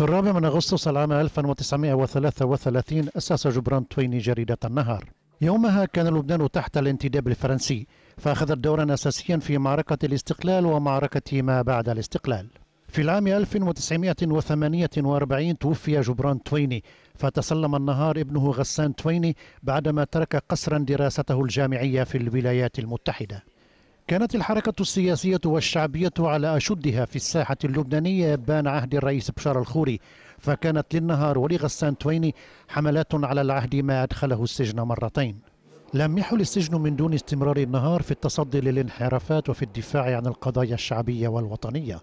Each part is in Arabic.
في الرابع من أغسطس العام 1933 أسس جبران تويني جريدة النهار يومها كان لبنان تحت الانتداب الفرنسي فأخذت دورا أساسيا في معركة الاستقلال ومعركة ما بعد الاستقلال في العام 1948 توفي جبران تويني فتسلم النهار ابنه غسان تويني بعدما ترك قصرا دراسته الجامعية في الولايات المتحدة كانت الحركة السياسية والشعبية على أشدها في الساحة اللبنانية بان عهد الرئيس بشار الخوري فكانت للنهار ولغسان تويني حملات على العهد ما أدخله السجن مرتين لم يحل السجن من دون استمرار النهار في التصدي للانحرافات وفي الدفاع عن القضايا الشعبية والوطنية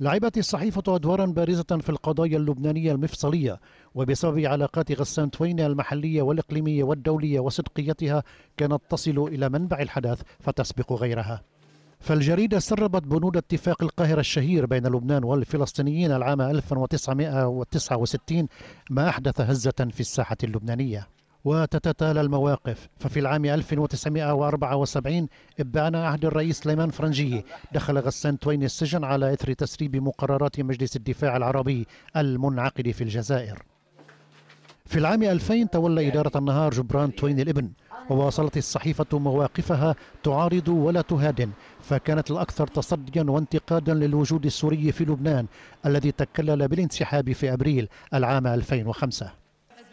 لعبت الصحيفة أدوارا بارزة في القضايا اللبنانية المفصلية وبسبب علاقات غسان توين المحلية والإقليمية والدولية وصدقيتها كانت تصل إلى منبع الحدث فتسبق غيرها فالجريدة سربت بنود اتفاق القاهرة الشهير بين لبنان والفلسطينيين العام 1969 ما أحدث هزة في الساحة اللبنانية وتتتالى المواقف ففي العام 1974 ابان عهد الرئيس سليمان فرنجية دخل غسان توين السجن على إثر تسريب مقررات مجلس الدفاع العربي المنعقد في الجزائر في العام 2000 تولى إدارة النهار جبران توين الابن وواصلت الصحيفة مواقفها تعارض ولا تهادن فكانت الأكثر تصديا وانتقادا للوجود السوري في لبنان الذي تكلل بالانسحاب في أبريل العام 2005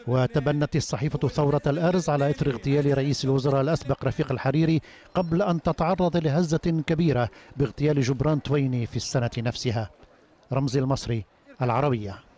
وتبنت الصحيفة ثورة الأرز على إثر اغتيال رئيس الوزراء الأسبق رفيق الحريري قبل أن تتعرض لهزة كبيرة باغتيال جبران تويني في السنة نفسها رمزي المصري العربية